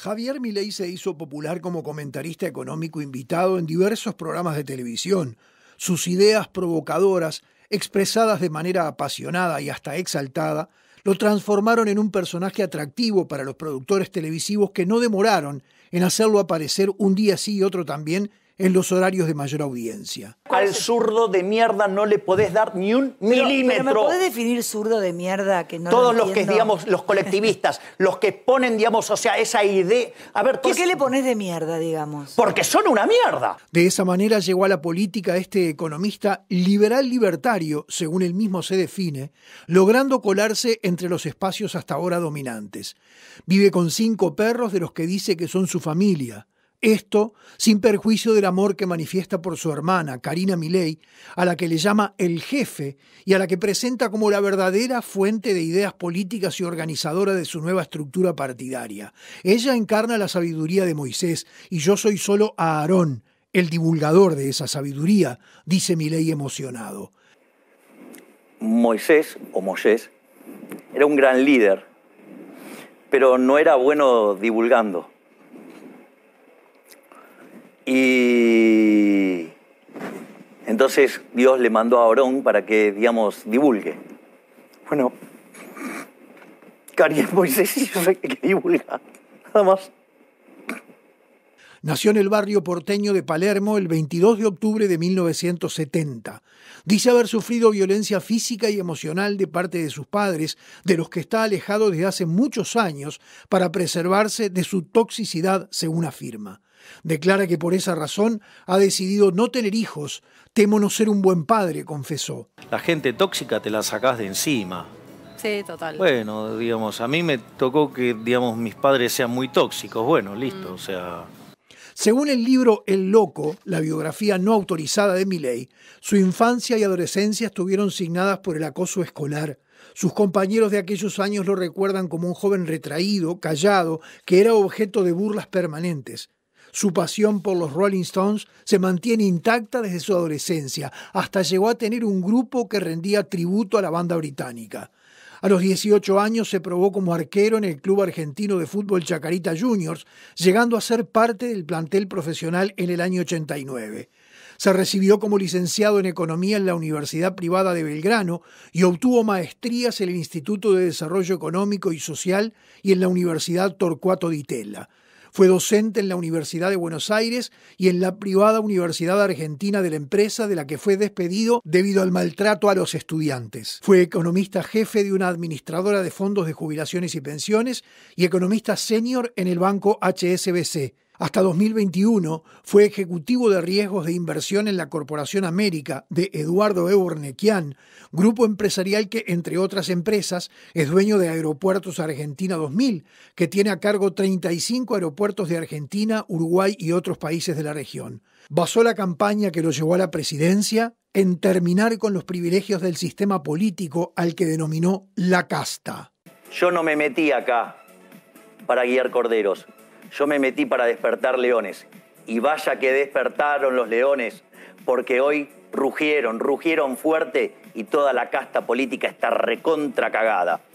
Javier Milei se hizo popular como comentarista económico invitado en diversos programas de televisión. Sus ideas provocadoras, expresadas de manera apasionada y hasta exaltada, lo transformaron en un personaje atractivo para los productores televisivos que no demoraron en hacerlo aparecer un día sí y otro también en los horarios de mayor audiencia. Al zurdo de mierda no le podés dar ni un milímetro. Pero ¿Me podés definir zurdo de mierda que Todos los que, digamos, los colectivistas, los que ponen, digamos, o sea, esa idea. ¿Por qué le pones de mierda, digamos? Porque son una mierda. De esa manera llegó a la política este economista liberal libertario, según él mismo se define, logrando colarse entre los espacios hasta ahora dominantes. Vive con cinco perros de los que dice que son su familia esto sin perjuicio del amor que manifiesta por su hermana, Karina Milei, a la que le llama el jefe y a la que presenta como la verdadera fuente de ideas políticas y organizadora de su nueva estructura partidaria. Ella encarna la sabiduría de Moisés y yo soy solo Aarón, el divulgador de esa sabiduría, dice Milei emocionado. Moisés o Moisés era un gran líder, pero no era bueno divulgando y entonces Dios le mandó a Orón para que, digamos, divulgue. Bueno, cariño, Moisés yo que divulga, nada más. Nació en el barrio porteño de Palermo el 22 de octubre de 1970. Dice haber sufrido violencia física y emocional de parte de sus padres, de los que está alejado desde hace muchos años para preservarse de su toxicidad, según afirma. Declara que por esa razón ha decidido no tener hijos. Temo no ser un buen padre, confesó. La gente tóxica te la sacás de encima. Sí, total. Bueno, digamos, a mí me tocó que, digamos, mis padres sean muy tóxicos. Bueno, listo, o sea... Según el libro El Loco, la biografía no autorizada de miley su infancia y adolescencia estuvieron signadas por el acoso escolar. Sus compañeros de aquellos años lo recuerdan como un joven retraído, callado, que era objeto de burlas permanentes. Su pasión por los Rolling Stones se mantiene intacta desde su adolescencia, hasta llegó a tener un grupo que rendía tributo a la banda británica. A los 18 años se probó como arquero en el Club Argentino de Fútbol Chacarita Juniors, llegando a ser parte del plantel profesional en el año 89. Se recibió como licenciado en Economía en la Universidad Privada de Belgrano y obtuvo maestrías en el Instituto de Desarrollo Económico y Social y en la Universidad Torcuato Di Tella. Fue docente en la Universidad de Buenos Aires y en la privada Universidad Argentina de la empresa de la que fue despedido debido al maltrato a los estudiantes. Fue economista jefe de una administradora de fondos de jubilaciones y pensiones y economista senior en el banco HSBC hasta 2021 fue ejecutivo de riesgos de inversión en la Corporación América de Eduardo Ornequian, grupo empresarial que, entre otras empresas, es dueño de Aeropuertos Argentina 2000, que tiene a cargo 35 aeropuertos de Argentina, Uruguay y otros países de la región. Basó la campaña que lo llevó a la presidencia en terminar con los privilegios del sistema político al que denominó la casta. Yo no me metí acá para guiar corderos. Yo me metí para despertar leones. Y vaya que despertaron los leones, porque hoy rugieron, rugieron fuerte y toda la casta política está recontra cagada.